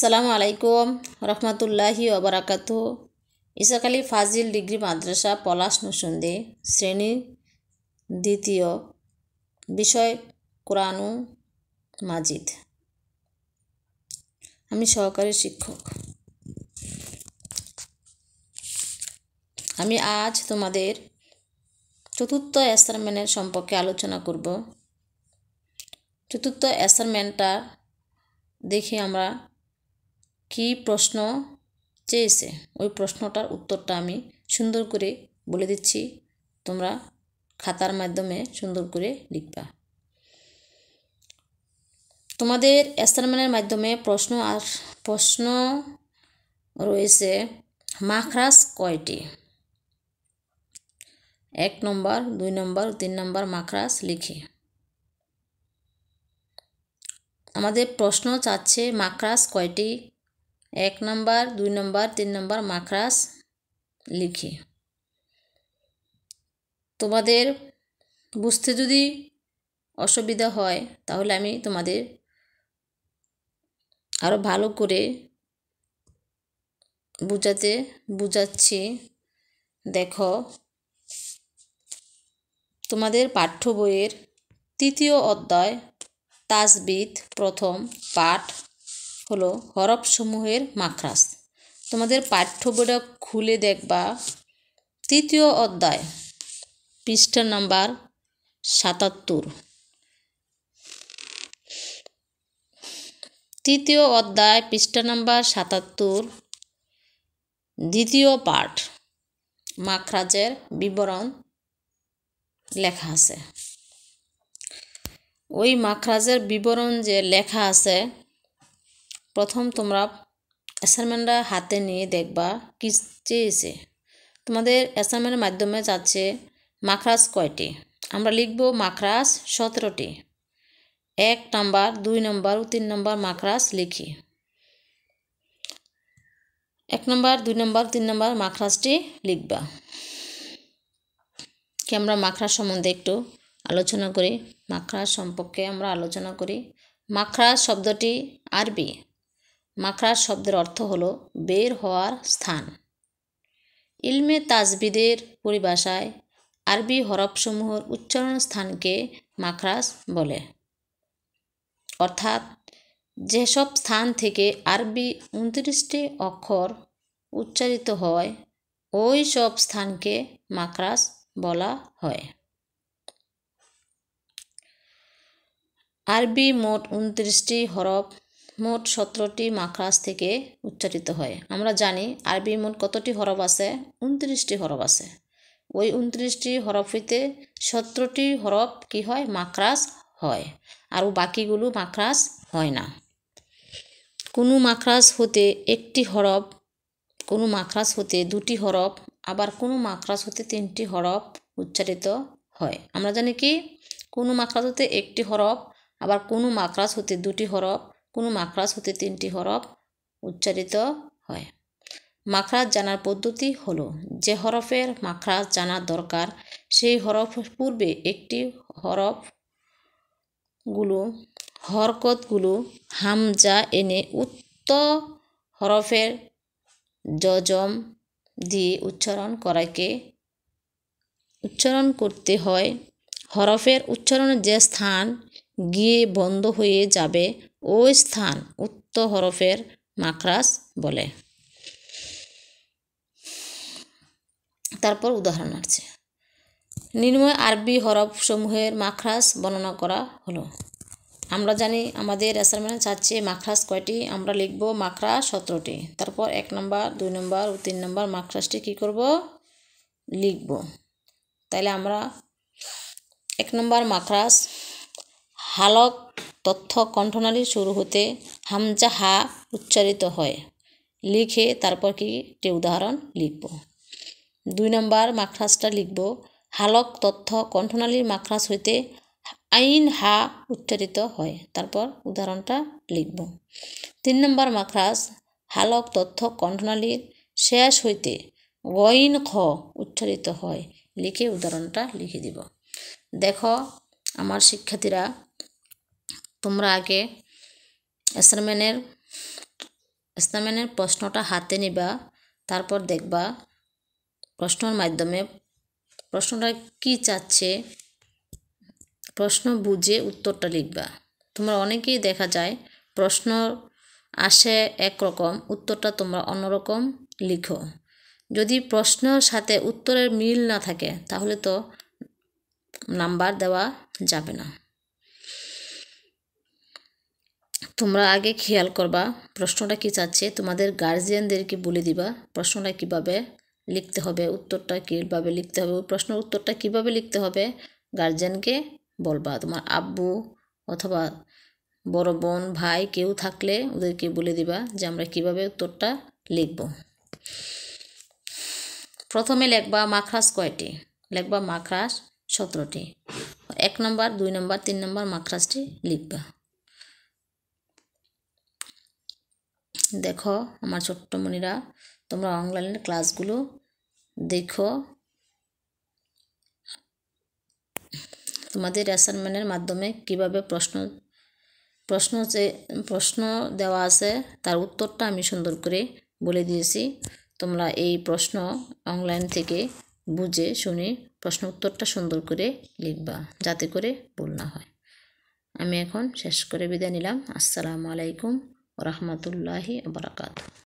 আসসালামু আলাইকুম রহমতুল্লাহি ওবরাকাত ইসাকালী ফাজিল ডিগ্রি মাদ্রাসা পলাশ নসন্দে শ্রেণী দ্বিতীয় বিষয় কোরআনু মাজিদ আমি সহকারী শিক্ষক আমি আজ তোমাদের চতুর্থ অ্যাসাইনমেন্টের সম্পর্কে আলোচনা করব চতুর্থ অ্যাসাইনমেন্টটা দেখি আমরা কি প্রশ্ন চেয়েছে ওই প্রশ্নটার উত্তরটা আমি সুন্দর করে বলে দিচ্ছি তোমরা খাতার মাধ্যমে সুন্দর করে লিখবা তোমাদের অ্যাসাইনমেন্টের মাধ্যমে প্রশ্ন আর প্রশ্ন রয়েছে মাখরাস কয়টি এক নম্বর দুই নম্বর তিন নম্বর মাখরাস লিখি আমাদের প্রশ্ন চাচ্ছে মাখরাস কয়টি এক নম্বর দুই নম্বর তিন নম্বর মাখরাস লিখে তোমাদের বুঝতে যদি অসুবিধা হয় তাহলে আমি তোমাদের আরও ভালো করে বুঝাতে বুঝাচ্ছি দেখো তোমাদের পাঠ্য বইয়ের তৃতীয় অধ্যায় তাসবিদ প্রথম পাঠ হলো সমূহের মাকরাস তোমাদের পাঠ্য খুলে দেখবা তৃতীয় অধ্যায় পৃষ্ঠা নাম্বার সাতাত্তর তৃতীয় অধ্যায় পৃষ্ঠা নাম্বার সাতাত্তর দ্বিতীয় পাঠ মাখরাজের বিবরণ লেখা আছে ওই মাখরাজের বিবরণ যে লেখা আছে প্রথম তোমরা অ্যাসাইনমেন্টটা হাতে নিয়ে দেখবা কি চেয়েছে তোমাদের অ্যাসাইনমেন্টের মাধ্যমে যাচ্ছে মাখরাস কয়টি আমরা লিখব মাখরাস সতেরোটি এক নাম্বার দুই নাম্বার ও তিন নম্বর মাখরাস লিখি এক নম্বর দুই নম্বর তিন নম্বর মাখরাসটি লিখবা কি আমরা মাখরাস সম্বন্ধে একটু আলোচনা করি মাখরাস সম্পর্কে আমরা আলোচনা করি মাখরাস শব্দটি আরবি মাখরাজ শব্দের অর্থ হল বের হওয়ার স্থান ইলমে তাজবিদের পরিভাষায় আরবি হরফসমূহর উচ্চারণ স্থানকে মাখরাজ বলে অর্থাৎ যেসব স্থান থেকে আরবি উনত্রিশটি অক্ষর উচ্চারিত হয় ওই সব স্থানকে মাকরাস বলা হয় আরবি মোট উনত্রিশটি হরফ মোট সতেরোটি মাখরাজ থেকে উচ্চারিত হয় আমরা জানি আরবি মোট কতটি হরফ আছে উনত্রিশটি হরফ আছে ওই উনত্রিশটি হরফ হইতে সতেরোটি হরফ কি হয় মাখরাজ হয় আর বাকিগুলো মাখরাজ হয় না কোনো মাখরাজ হতে একটি হরফ কোনো মাখরাজ হতে দুটি হরফ আবার কোনো মাখরাজ হতে তিনটি হরফ উচ্চারিত হয় আমরা জানি কি কোনো মাখরাজ হতে একটি হরফ আবার কোনো মাখরাজ হতে দুটি হরফ কোনো মাখরাজ হতে তিনটি হরফ উচ্চারিত হয় মাখরাজ জানার পদ্ধতি হলো যে হরফের মাখরাজ জানার দরকার সেই হরফ পূর্বে একটি হরফগুলো হরকতগুলো হামজা এনে উত্ত হরফের যজম দিয়ে উচ্চারণ করাকে উচ্চারণ করতে হয় হরফের উচ্চারণের যে স্থান গিয়ে বন্ধ হয়ে যাবে ও স্থান উত্ত হরফের মাকরাস বলে তারপর উদাহরণ আছে নির্ময় আরবি হরফসমূহের মাখরাস বর্ণনা করা হলো আমরা জানি আমাদের অ্যাসাইনমেন্ট চাচ্ছে মাখরাস কয়টি আমরা লিখব মাখরা সতেরোটি তারপর এক নম্বর দুই নম্বর ও তিন নম্বর মাখরাসটি কী করব লিখব তাহলে আমরা এক নম্বর মাখরাস হালক তথ্য কণ্ঠনালী শুরু হতে হামজা হা উচ্চারিত হয় লিখে তারপর কি একটি উদাহরণ লিখব দুই নম্বর মাখরাজটা লিখব হালক তথ্য কণ্ঠনালীর মাখরাজ হইতে আইন হা উচ্চারিত হয় তারপর উদাহরণটা লিখব তিন নম্বর মাখরাজ হালক তথ্য কণ্ঠনালীর শেষ হইতে গইন খ উচ্চারিত হয় লিখে উদাহরণটা লিখে দিব দেখো আমার শিক্ষার্থীরা তোমরা আগে অ্যাসাইনমেন্টের অ্যাসাইনমেন্টের প্রশ্নটা হাতে নিবা তারপর দেখবা প্রশ্নর মাধ্যমে প্রশ্নটা কি চাচ্ছে প্রশ্ন বুঝে উত্তরটা লিখবা তোমরা অনেকেই দেখা যায় প্রশ্ন আসে একরকম উত্তরটা তোমরা অন্যরকম লিখো যদি প্রশ্নের সাথে উত্তরের মিল না থাকে তাহলে তো নাম্বার দেওয়া যাবে না তোমরা আগে খেয়াল করবা প্রশ্নটা কি চাচ্ছে তোমাদের গার্জিয়ানদেরকে বলে দিবা প্রশ্নটা কিভাবে লিখতে হবে উত্তরটা কীভাবে লিখতে হবে ওই প্রশ্নের উত্তরটা কিভাবে লিখতে হবে গার্জিয়ানকে বলবা তোমার আব্বু অথবা বড় বোন ভাই কেউ থাকলে ওদেরকে বলে দিবা যে আমরা কিভাবে উত্তরটা লিখব প্রথমে লেখবা মাখরাস কয়টি লেখবা মাখরাস সতেরোটি এক নম্বর দুই নম্বর তিন নম্বর মাখরাসটি লিখবা দেখো আমার মনিরা তোমরা অনলাইনের ক্লাসগুলো দেখো তোমাদের অ্যাসাইনমেন্টের মাধ্যমে কিভাবে প্রশ্ন প্রশ্ন যে প্রশ্ন দেওয়া আছে তার উত্তরটা আমি সুন্দর করে বলে দিয়েছি তোমরা এই প্রশ্ন অনলাইন থেকে বুঝে শুনে প্রশ্ন উত্তরটা সুন্দর করে লিখবা যাতে করে ভুল না হয় আমি এখন শেষ করে বিদায় নিলাম আসসালামু আলাইকুম वरहमतुल्लाहि वबरकातुह